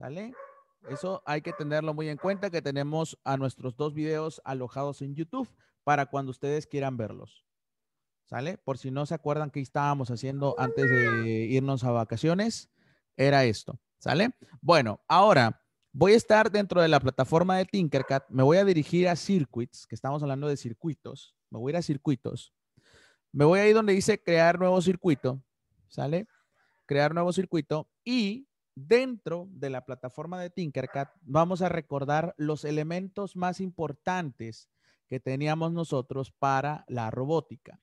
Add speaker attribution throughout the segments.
Speaker 1: ¿Sale? Eso hay que tenerlo muy en cuenta que tenemos a nuestros dos videos alojados en YouTube para cuando ustedes quieran verlos. ¿Sale? Por si no se acuerdan qué estábamos haciendo antes de irnos a vacaciones, era esto. ¿Sale? Bueno, ahora voy a estar dentro de la plataforma de Tinkercad. Me voy a dirigir a circuits, que estamos hablando de circuitos. Me voy a ir a circuitos. Me voy a ir donde dice crear nuevo circuito. ¿Sale? Crear nuevo circuito. Y Dentro de la plataforma de Tinkercad vamos a recordar los elementos más importantes que teníamos nosotros para la robótica.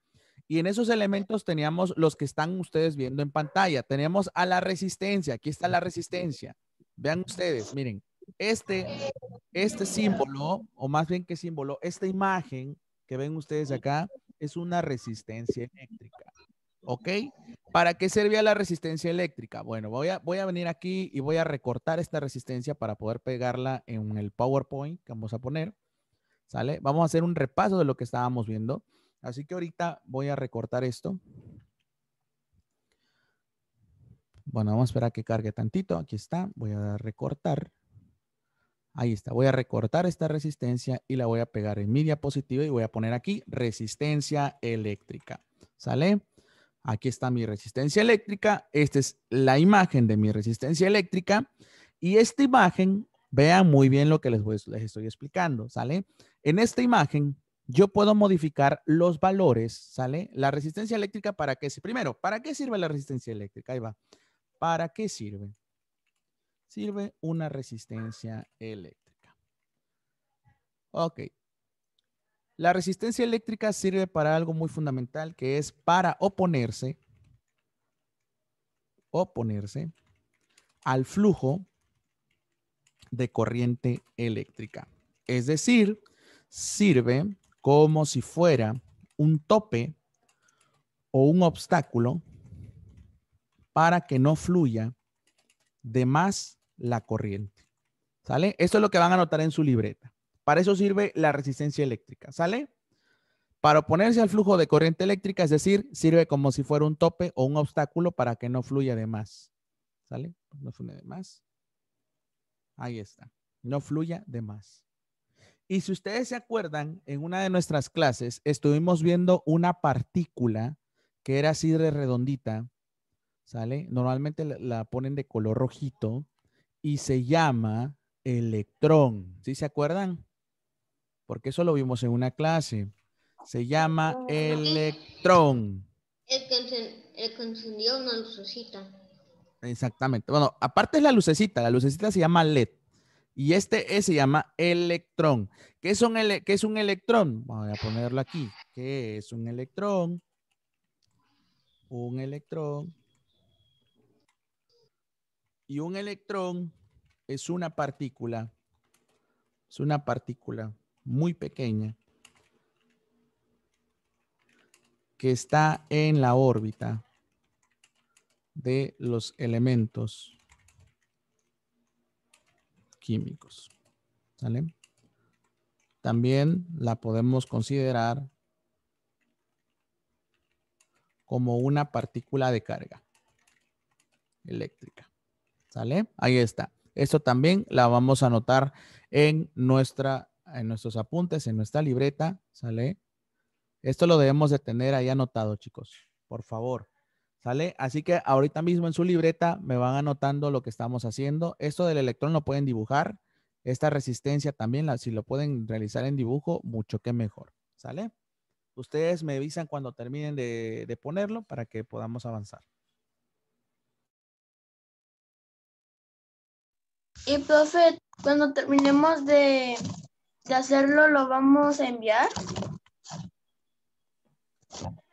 Speaker 1: Y en esos elementos teníamos los que están ustedes viendo en pantalla. tenemos a la resistencia. Aquí está la resistencia. Vean ustedes, miren, este, este símbolo, o más bien que símbolo, esta imagen que ven ustedes acá es una resistencia eléctrica. ¿ok? ¿Para qué servía la resistencia eléctrica? Bueno, voy a, voy a venir aquí y voy a recortar esta resistencia para poder pegarla en el PowerPoint que vamos a poner, ¿sale? Vamos a hacer un repaso de lo que estábamos viendo. Así que ahorita voy a recortar esto. Bueno, vamos a esperar a que cargue tantito. Aquí está. Voy a recortar. Ahí está. Voy a recortar esta resistencia y la voy a pegar en mi diapositiva y voy a poner aquí resistencia eléctrica. ¿Sale? Aquí está mi resistencia eléctrica. Esta es la imagen de mi resistencia eléctrica. Y esta imagen, vean muy bien lo que les, estoy explicando, ¿sale? En esta imagen yo puedo modificar los valores, ¿sale? La resistencia eléctrica, ¿para qué? Primero, ¿para qué sirve la resistencia eléctrica? Ahí va. ¿Para qué sirve? Sirve una resistencia eléctrica. Ok, la resistencia eléctrica sirve para algo muy fundamental que es para oponerse, oponerse al flujo de corriente eléctrica. Es decir, sirve como si fuera un tope o un obstáculo para que no fluya de más la corriente. ¿Sale? Esto es lo que van a anotar en su libreta. Para eso sirve la resistencia eléctrica, ¿sale? Para oponerse al flujo de corriente eléctrica, es decir, sirve como si fuera un tope o un obstáculo para que no fluya de más. ¿Sale? No fluya de más. Ahí está. No fluya de más. Y si ustedes se acuerdan, en una de nuestras clases estuvimos viendo una partícula que era así de redondita, ¿sale? Normalmente la ponen de color rojito y se llama electrón. ¿Sí se acuerdan? porque eso lo vimos en una clase. Se llama ah. electrón. El que, encendió una lucecita. Exactamente. Bueno, aparte es la lucecita. La lucecita se llama LED. Y este e se llama electrón. ¿Qué, ¿Qué es un electrón? Voy a ponerlo aquí. ¿Qué es un electrón? Un electrón. Y un electrón es una partícula. Es una partícula muy pequeña que está en la órbita de los elementos químicos. ¿Sale? También la podemos considerar como una partícula de carga eléctrica. ¿Sale? Ahí está. Esto también la vamos a anotar en nuestra en nuestros apuntes, en nuestra libreta, ¿sale? Esto lo debemos de tener ahí anotado, chicos, por favor, ¿sale? Así que ahorita mismo en su libreta me van anotando lo que estamos haciendo. Esto del electrón lo pueden dibujar. Esta resistencia también, si lo pueden realizar en dibujo, mucho que mejor, ¿sale? Ustedes me avisan cuando terminen de, de ponerlo para que podamos avanzar. Y profe, cuando terminemos de, de hacerlo lo vamos a enviar?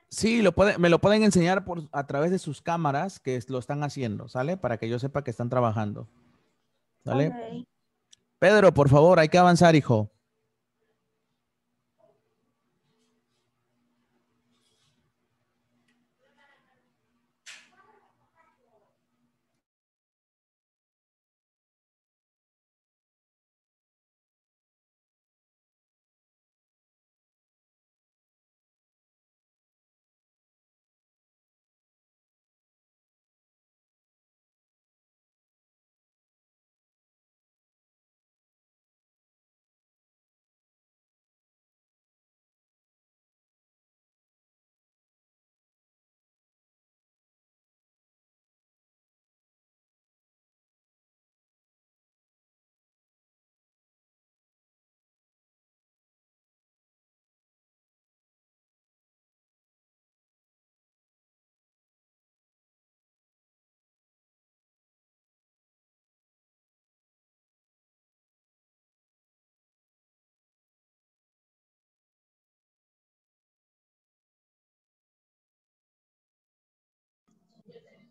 Speaker 1: Sí, lo me lo pueden enseñar por, a través de sus cámaras que lo están haciendo, ¿sale? Para que yo sepa que están trabajando. ¿Sale? Pedro, por favor, hay que avanzar, hijo.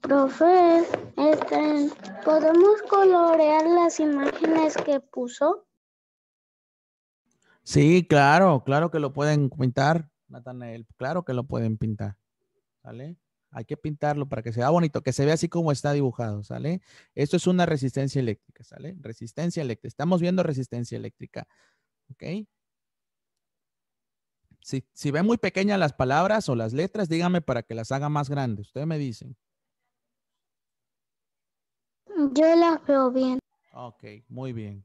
Speaker 1: Profe, este, ¿podemos colorear las imágenes que puso? Sí, claro, claro que lo pueden pintar, Natanael, claro que lo pueden pintar, ¿sale? Hay que pintarlo para que sea bonito, que se vea así como está dibujado, ¿sale? Esto es una resistencia eléctrica, ¿sale? Resistencia eléctrica, estamos viendo resistencia eléctrica, ¿ok? Si, si ven muy pequeñas las palabras o las letras, díganme para que las haga más grandes, ustedes me dicen. Yo las veo bien. Ok, muy bien.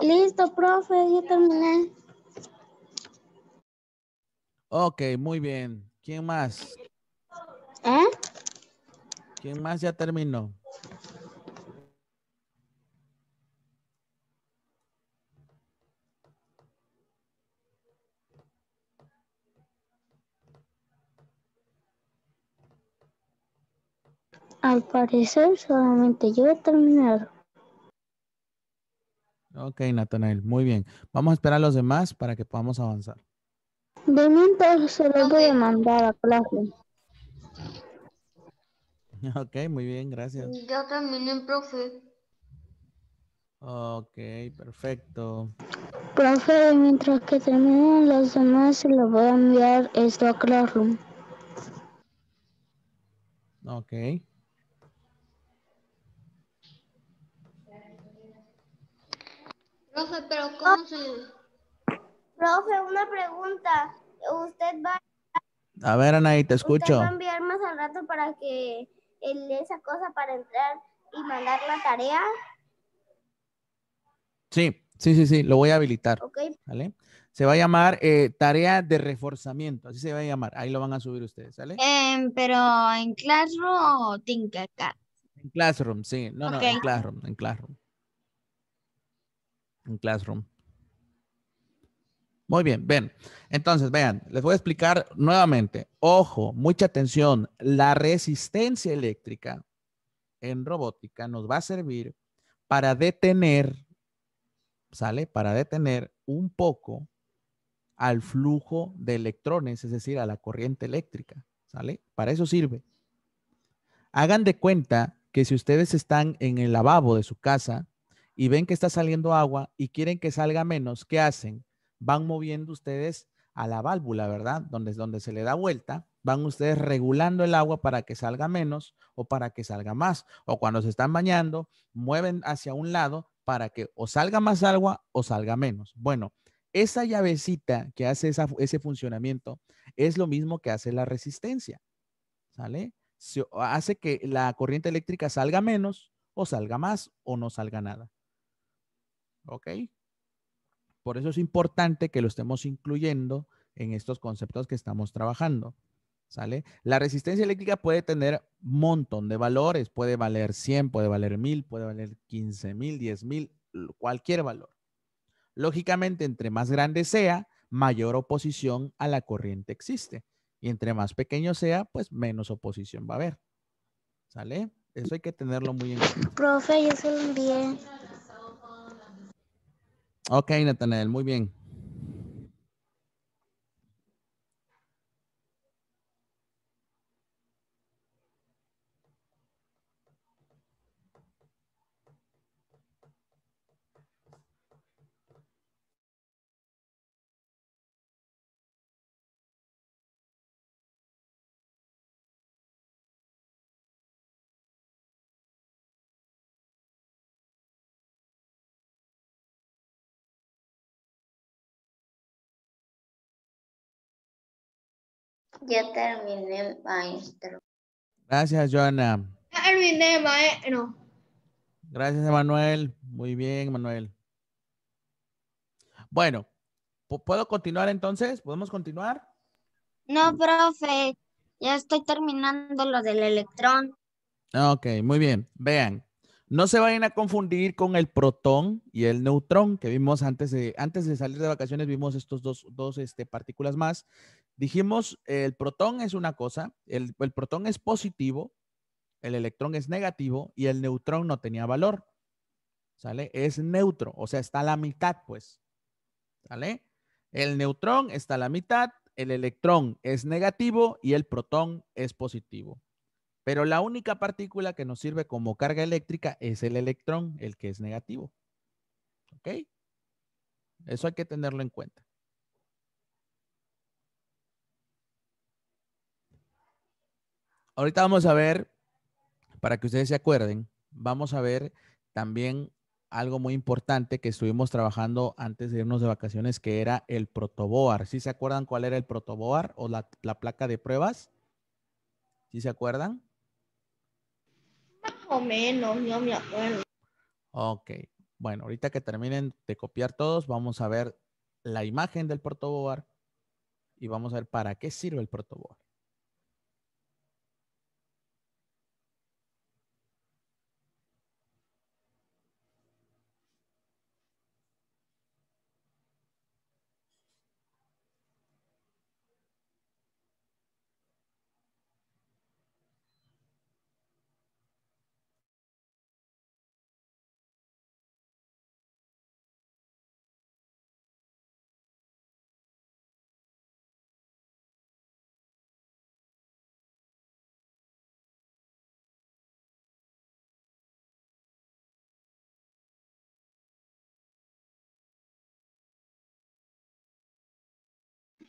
Speaker 1: Listo, profe, yo terminé. Ok, muy bien. ¿Quién más? ¿Eh? ¿Quién más ya terminó? Al parecer solamente yo he terminado. Ok, Nathanael, muy bien. Vamos a esperar a los demás para que podamos avanzar. De mientras se los voy a mandar a Classroom. Ok, muy bien, gracias. Ya terminé, profe. Ok, perfecto. Profe, mientras que terminen los demás, se los voy a enviar esto a Classroom. Ok. Profe, pero ¿cómo se...? Profe, una pregunta. Usted va... A ver, Anaí, te escucho. Usted a enviar más al rato para que él esa cosa para entrar y mandar la tarea. Sí, sí, sí, sí, lo voy a habilitar. Ok. ¿vale? Se va a llamar eh, tarea de reforzamiento, así se va a llamar. Ahí lo van a subir ustedes, ¿sale? Em, pero en Classroom o Tinkercad. En Classroom, sí. No, no, en Classroom, en Classroom en Classroom. Muy bien, ven. Entonces, vean, les voy a explicar nuevamente. Ojo, mucha atención. La resistencia eléctrica en robótica nos va a servir para detener, ¿sale? Para detener un poco al flujo de electrones, es decir, a la corriente eléctrica, ¿sale? Para eso sirve. Hagan de cuenta que si ustedes están en el lavabo de su casa y ven que está saliendo agua y quieren que salga menos, ¿qué hacen? Van moviendo ustedes a la válvula, ¿verdad? Donde, donde se le da vuelta, van ustedes regulando el agua para que salga menos o para que salga más. O cuando se están bañando, mueven hacia un lado para que o salga más agua o salga menos. Bueno, esa llavecita que hace ese funcionamiento es lo mismo que hace la resistencia. ¿Sale? hace que la corriente eléctrica salga menos o salga más o no salga nada. ¿Ok? Por eso es importante que lo estemos incluyendo en estos conceptos que estamos trabajando. ¿Sale? La resistencia eléctrica puede tener un montón de valores. Puede valer 100, puede valer 1000, puede valer 15000, 10000, cualquier valor. Lógicamente, entre más grande sea, mayor oposición a la corriente existe. Y entre más pequeño sea, pues menos oposición va a haber. ¿Sale? Eso hay que tenerlo muy en cuenta. Profe, yo se lo envié. Ok, Nathanel, muy bien. Ya terminé, maestro. Gracias, Joana. Ya terminé, maestro. Gracias, Emanuel. Muy bien, Emanuel. Bueno, ¿puedo continuar entonces? ¿Podemos continuar? No, profe. Ya estoy terminando lo del electrón. Ah, ok, muy bien. Vean, no se vayan a confundir con el protón y el neutrón que vimos antes de, antes de salir de vacaciones, vimos estos dos, dos este, partículas más Dijimos, el protón es una cosa, el, el protón es positivo, el electrón es negativo y el neutrón no tenía valor. ¿Sale? Es neutro, o sea, está a la mitad, pues. ¿Sale? El neutrón está a la mitad, el electrón es negativo y el protón es positivo. Pero la única partícula que nos sirve como carga eléctrica es el electrón, el que es negativo. ¿Ok? Eso hay que tenerlo en cuenta. Ahorita vamos a ver, para que ustedes se acuerden, vamos a ver también algo muy importante que estuvimos trabajando antes de irnos de vacaciones, que era el protoboar. ¿Sí se acuerdan cuál era el protoboar o la, placa de pruebas? ¿Sí se acuerdan? Más o menos, no me acuerdo. Ok. Bueno, ahorita que terminen de copiar todos, vamos a ver la imagen del protoboar y vamos a ver para qué sirve el protoboar.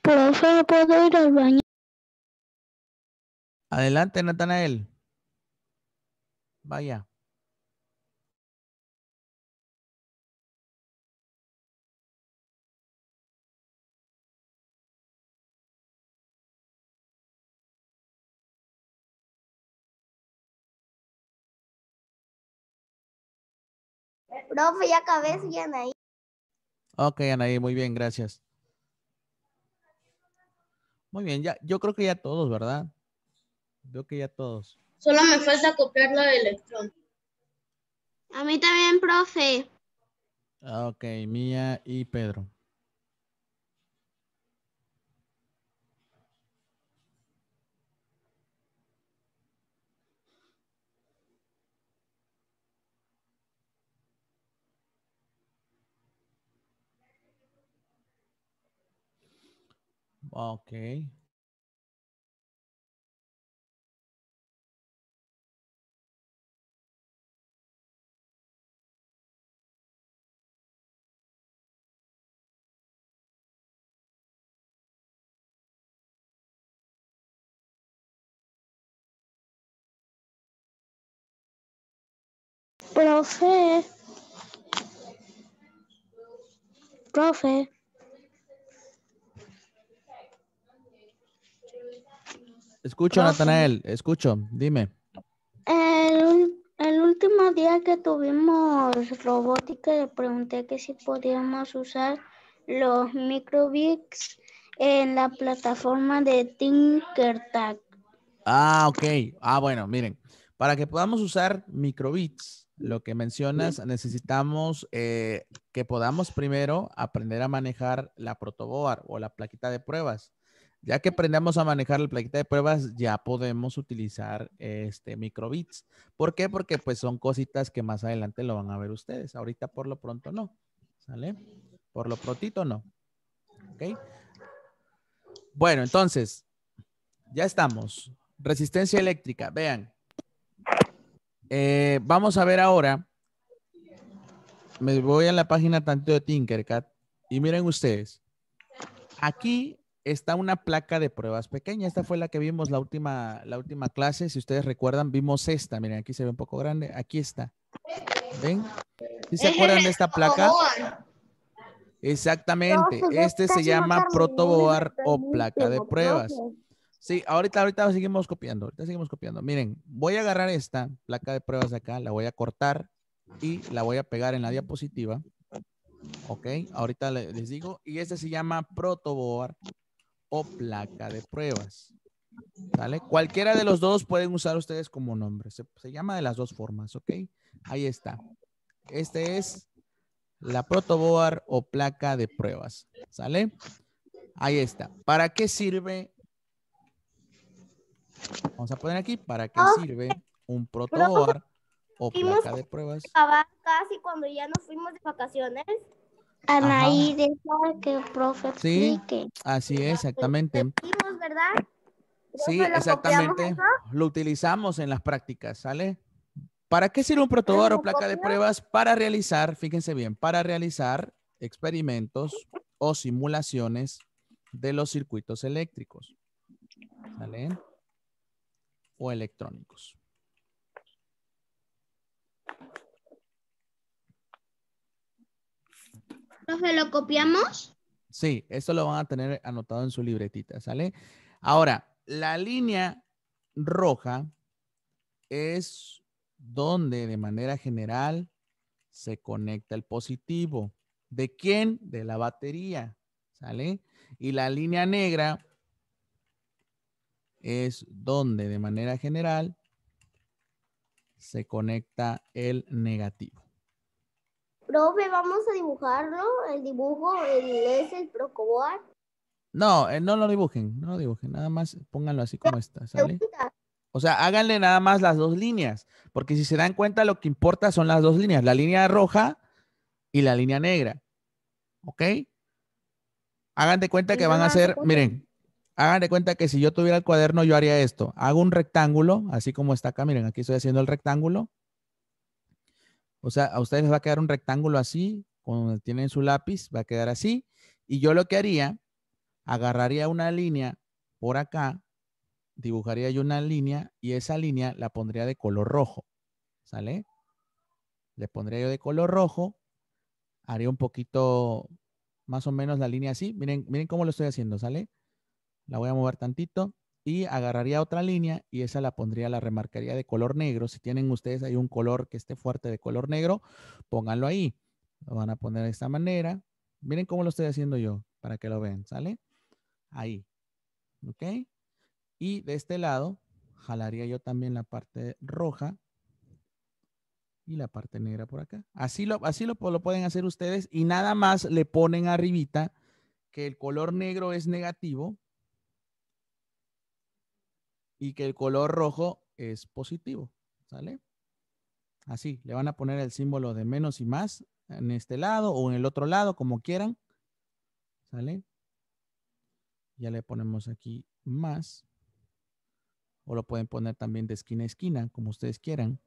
Speaker 1: Profe, ¿puedo ir al baño? Adelante, Natanael. Vaya. Profe, ya acabé, soy Anaí. Ok, Anaí, muy bien, gracias. Muy bien, ya, yo creo que ya todos, ¿verdad? creo que ya todos. Solo me falta copiar la de electrón. A mí también, profe. Ah, ok, Mía y Pedro. Ah, okay. Profe. Profe. Escucho, Natanael, escucho, dime. El, último día que tuvimos robótica le pregunté que si podíamos usar los microbits en la plataforma de Tinkertag. Ah, ok. Ah, bueno, miren. Para que podamos usar microbits, lo que mencionas, necesitamos eh, que podamos primero aprender a manejar la protoboard o la plaquita de pruebas. Ya que aprendamos a manejar la plaquita de pruebas, ya podemos utilizar este microbits. ¿Por qué? Porque pues son cositas que más adelante lo van a ver ustedes. Ahorita por lo pronto no. ¿Sale? Por lo protito no. ¿Ok? Bueno, entonces, ya estamos. Resistencia eléctrica, vean. Eh, vamos a ver ahora. Me voy a la página tanto de Tinkercad y miren ustedes. Aquí está una placa de pruebas pequeña. Esta fue la que vimos la última, la última clase. Si ustedes recuerdan, vimos esta. Miren, aquí se ve un poco grande. Aquí está. ¿Ven? ¿Sí se acuerdan de esta placa? Exactamente. Pues, este se llama protoboar o placa de pruebas. Sí, ahorita, ahorita seguimos copiando. Ahorita seguimos copiando. Miren, voy a agarrar esta placa de pruebas de acá, la voy a cortar y la voy a pegar en la diapositiva. Ok, ahorita les digo. Y este se llama protoboar placa de pruebas. ¿Sale? Cualquiera de los dos pueden usar ustedes como nombre. Se, llama de las dos formas, ¿ok? Ahí está. Este es la protoboard o placa de pruebas. ¿Sale? Ahí está. ¿Para qué sirve? Vamos a poner aquí. ¿Para qué ah, sirve un protoboard o placa de pruebas? Casi cuando ya nos fuimos de vacaciones.
Speaker 2: Anaí
Speaker 1: que el profe explique. Sí, así es, exactamente. ¿verdad? Sí, exactamente. Lo utilizamos en las prácticas, ¿sale? ¿Para qué sirve un protocolo o placa de pruebas? Para realizar, fíjense bien, para realizar experimentos o simulaciones de los circuitos eléctricos. ¿Sale? O electrónicos. ¿Profe, lo copiamos? Sí, eso lo van a tener anotado en su libretita, ¿sale? Ahora, la línea roja es donde de manera general se conecta el positivo. ¿De quién? De la batería, ¿sale? Y la línea negra es donde de manera general se conecta el negativo. Profe, vamos a dibujarlo. El dibujo el, es el Procoboard. No, eh, no lo dibujen, no lo dibujen, nada más pónganlo así como está, O sea, háganle nada más las dos líneas, porque si se dan cuenta lo que importa son las dos líneas, la línea roja y la línea negra, ¿ok? Hagan de cuenta que van a hacer, miren, hagan de cuenta que si yo tuviera el cuaderno yo haría esto, hago un rectángulo, así como está acá, miren, aquí estoy haciendo el rectángulo, o sea, a ustedes les va a quedar un rectángulo así, cuando tienen su lápiz, va a quedar así. Y yo lo que haría, agarraría una línea por acá, dibujaría yo una línea y esa línea la pondría de color rojo. ¿Sale? Le pondría yo de color rojo, haría un poquito más o menos la línea así. Miren, miren cómo lo estoy haciendo, ¿sale? La voy a mover tantito y agarraría otra línea y esa la pondría, la remarcaría de color negro. Si tienen ustedes ahí un color que esté fuerte de color negro, pónganlo ahí. Lo van a poner de esta manera. Miren cómo lo estoy haciendo yo para que lo vean, ¿sale? Ahí. ¿Ok? Y de este lado, jalaría yo también la parte roja y la parte negra por acá. Así lo, así lo, pueden hacer ustedes y nada más le ponen arribita que el color negro es negativo y que el color rojo es positivo, ¿sale? Así, le van a poner el símbolo de menos y más en este lado o en el otro lado, como quieran, ¿sale? Ya le ponemos aquí más. O lo pueden poner también de esquina a esquina, como ustedes quieran.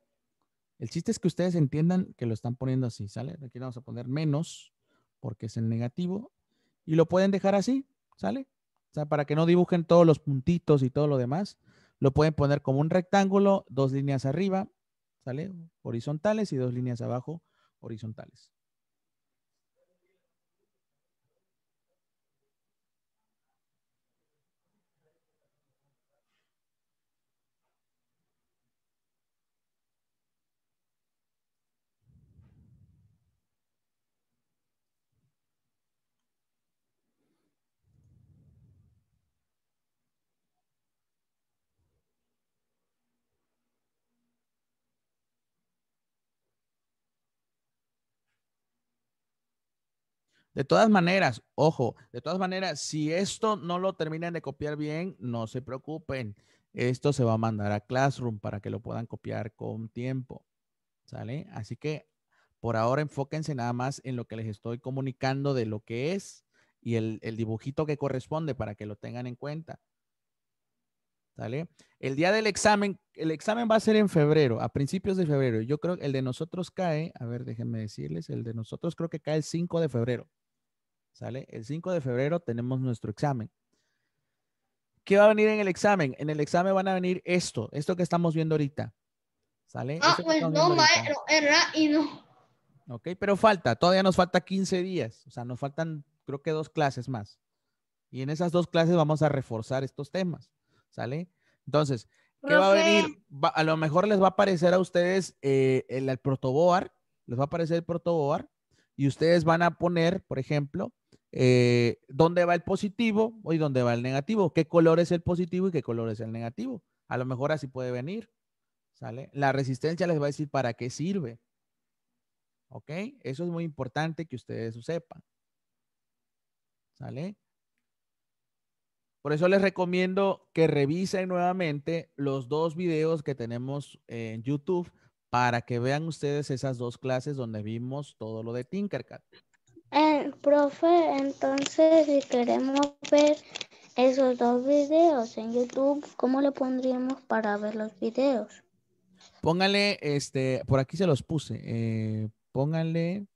Speaker 1: El chiste es que ustedes entiendan que lo están poniendo así, ¿sale? Aquí vamos a poner menos porque es el negativo. Y lo pueden dejar así, ¿sale? O sea, para que no dibujen todos los puntitos y todo lo demás, lo pueden poner como un rectángulo, dos líneas arriba, ¿sale? Horizontales y dos líneas abajo, horizontales. De todas maneras, ojo, de todas maneras, si esto no lo terminan de copiar bien, no se preocupen. Esto se va a mandar a Classroom para que lo puedan copiar con tiempo. ¿Sale? Así que por ahora enfóquense nada más en lo que les estoy comunicando de lo que es y el, dibujito que corresponde para que lo tengan en cuenta. ¿Sale? El día del examen, el examen va a ser en febrero, a principios de febrero. Yo creo que el de nosotros cae, a ver, déjenme decirles, el de nosotros creo que cae el 5 de febrero. ¿Sale? El 5 de febrero tenemos nuestro examen. ¿Qué va a venir en el examen? En el examen van a venir esto, esto que estamos viendo ahorita. ¿Sale? Ah, pues no, maestro, erra y no. Ok, pero falta, todavía nos falta 15 días. O sea, nos faltan creo que dos clases más. Y en esas dos clases vamos a reforzar estos temas. ¿Sale? Entonces,
Speaker 2: ¿qué va a venir?
Speaker 1: a lo mejor les va a aparecer a ustedes eh, el, el protoboar, les va a aparecer el protoboar y ustedes van a poner, por ejemplo, eh, dónde va el positivo y dónde va el negativo, qué color es el positivo y qué color es el negativo. A lo mejor así puede venir. ¿Sale? La resistencia les va a decir para qué sirve. ¿Ok? Eso es muy importante que ustedes lo sepan. ¿Sale? Por eso les recomiendo que revisen nuevamente los dos videos que tenemos en YouTube para que vean ustedes esas dos clases donde vimos todo lo de Tinkercad. Eh, profe, entonces si queremos ver esos dos videos en YouTube, ¿cómo le pondríamos para ver los videos? Póngale, este, por aquí se los puse. Eh, póngale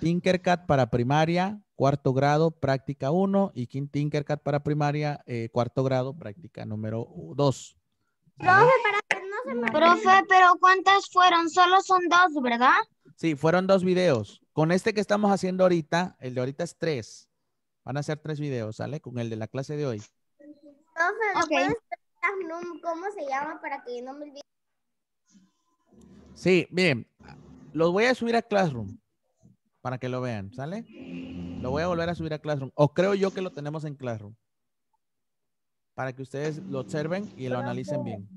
Speaker 1: Tinkercad para primaria, cuarto grado, práctica 1 y Tinkercad para primaria, eh, cuarto grado, práctica número 2. Profe, Profe, pero ¿cuántas fueron? Solo son dos, ¿verdad? Sí, fueron dos videos. Con este que estamos haciendo ahorita, el de ahorita es tres. Van a ser tres videos, ¿sale? Con el de la clase de hoy. ¿cómo se llama para que no me olvide? Sí, bien. Los voy a subir a Classroom para que lo vean, ¿sale? Lo voy a volver a subir a Classroom. O creo yo que lo tenemos en Classroom. Para que ustedes lo observen y lo analicen bien.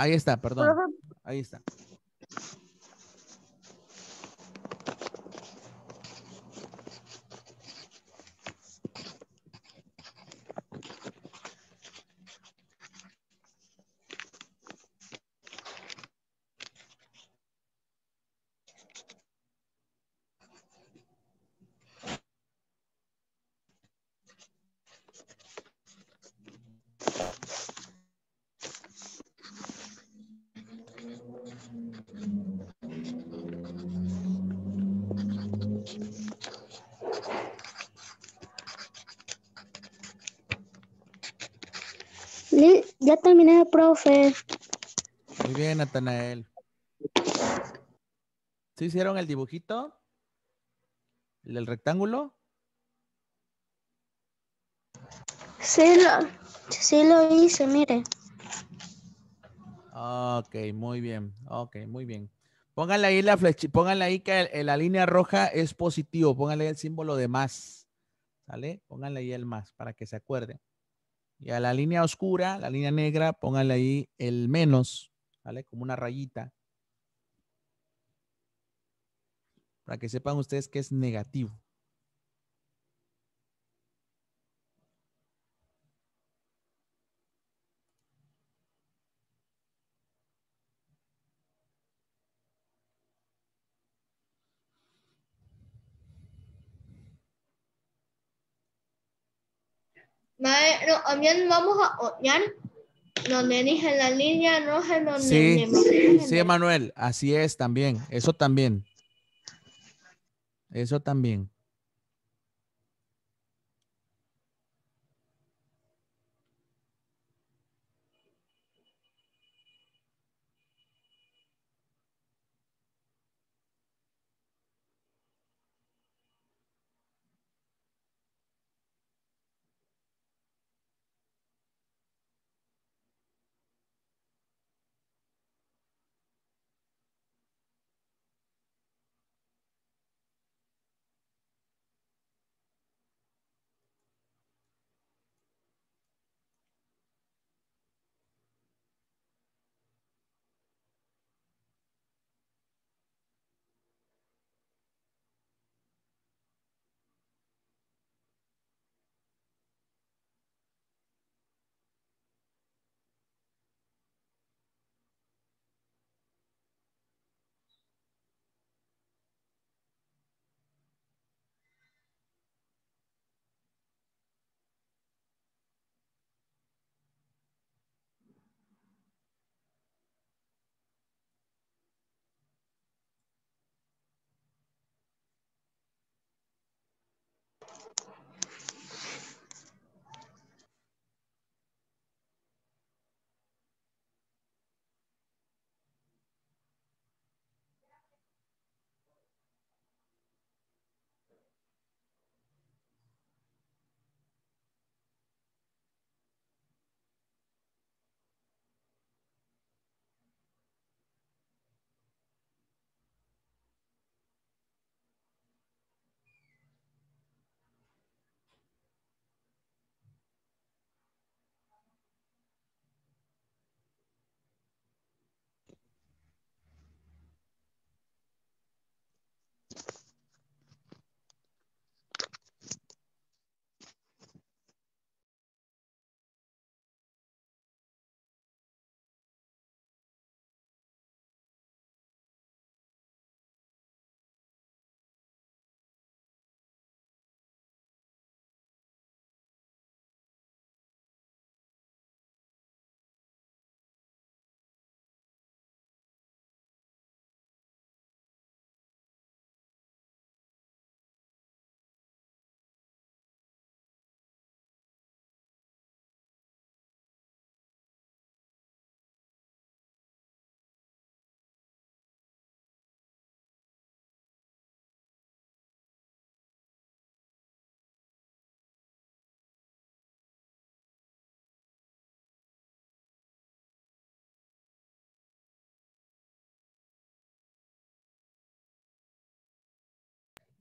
Speaker 1: Ahí está, perdón. Ahí está. Ya terminé, profe. Muy bien, Natanael. ¿Sí hicieron el dibujito? ¿El rectángulo? Sí lo, hice, mire. Ok, muy bien. Ok, muy bien. Pónganle ahí la flecha, pónganle ahí que la línea roja es positivo. Pónganle el símbolo de más. ¿Sale? Pónganle ahí el más para que se acuerden. Y a la línea oscura, la línea negra, pónganle ahí el menos, ¿vale? Como una rayita. Para que sepan ustedes que es negativo. a no, también vamos a oñar donde dije la línea roja. donde sí, sí, Manuel, así es también, eso también. Eso también.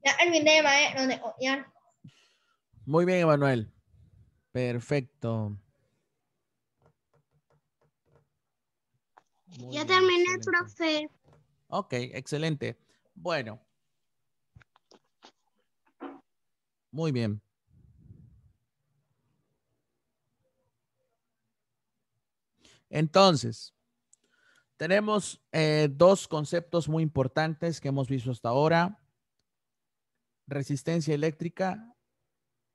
Speaker 1: Ya, terminé, Muy bien, Emanuel. Perfecto. ya terminé, profe. Ok, excelente. Bueno. Muy bien. Entonces, tenemos eh, dos conceptos muy importantes que hemos visto hasta ahora resistencia eléctrica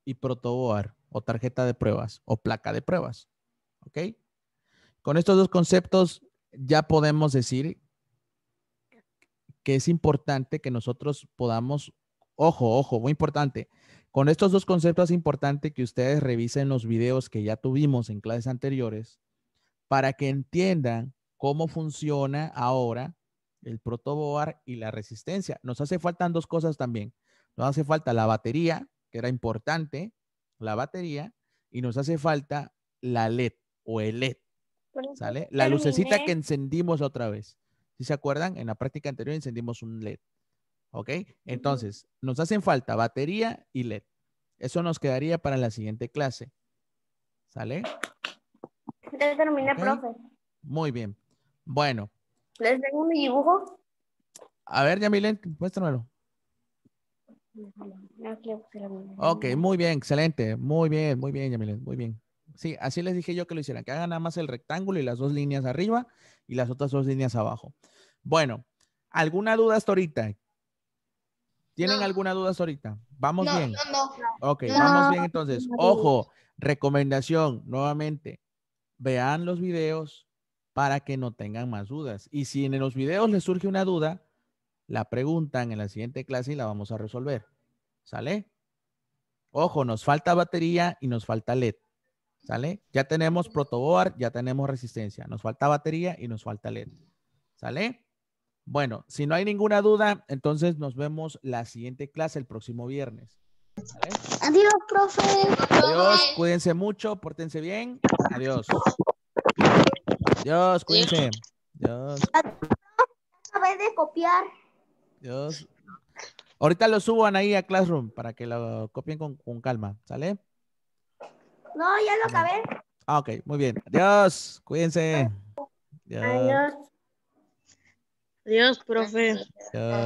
Speaker 1: y protoboar o tarjeta de pruebas o placa de pruebas. ¿Ok? Con estos dos conceptos ya podemos decir que es importante que nosotros podamos, ojo, ojo, muy importante, con estos dos conceptos es importante que ustedes revisen los videos que ya tuvimos en clases anteriores para que entiendan cómo funciona ahora el protoboard y la resistencia. Nos hace faltan dos cosas también. Nos hace falta la batería, que era importante, la batería, y nos hace falta la LED o el LED. ¿Sale? La lucecita que encendimos otra vez. Si ¿Sí se acuerdan, en la práctica anterior encendimos un LED. ¿Ok? Entonces, nos hacen falta batería y LED. Eso nos quedaría para la siguiente clase. ¿Sale? Ya terminé, profe. Muy bien. Bueno. ¿Les tengo un dibujo? A ver, Yamilén, muéstramelo. Ok, muy bien, excelente. Muy bien, muy bien, muy bien. Sí, así les dije yo que lo hicieran, que hagan nada más el rectángulo y las dos líneas arriba y las otras dos líneas abajo. Bueno, ¿alguna duda hasta ahorita? ¿Tienen alguna duda hasta ahorita? ¿Vamos bien? Ok, vamos bien entonces. Ojo, recomendación nuevamente. Vean los videos para que no tengan más dudas. Y si en los videos les surge una duda, la preguntan en la siguiente clase y la vamos a resolver. ¿Sale? Ojo, nos falta batería y nos falta LED. ¿Sale? Ya tenemos protoboard, ya tenemos resistencia. Nos falta batería y nos falta LED. ¿Sale? Bueno, si no hay ninguna duda, entonces nos vemos la siguiente clase el próximo viernes. Adiós, profe. Adiós, cuídense mucho, pórtense bien. Adiós. Adiós, cuídense. Adiós. Acabé de copiar. Dios. Ahorita lo suban ahí a Classroom para que lo copien con, calma, ¿sale? No, ya lo acabé. Ah, ok, muy bien. Adiós, cuídense. Adiós. Adiós, Adiós profe. Adiós.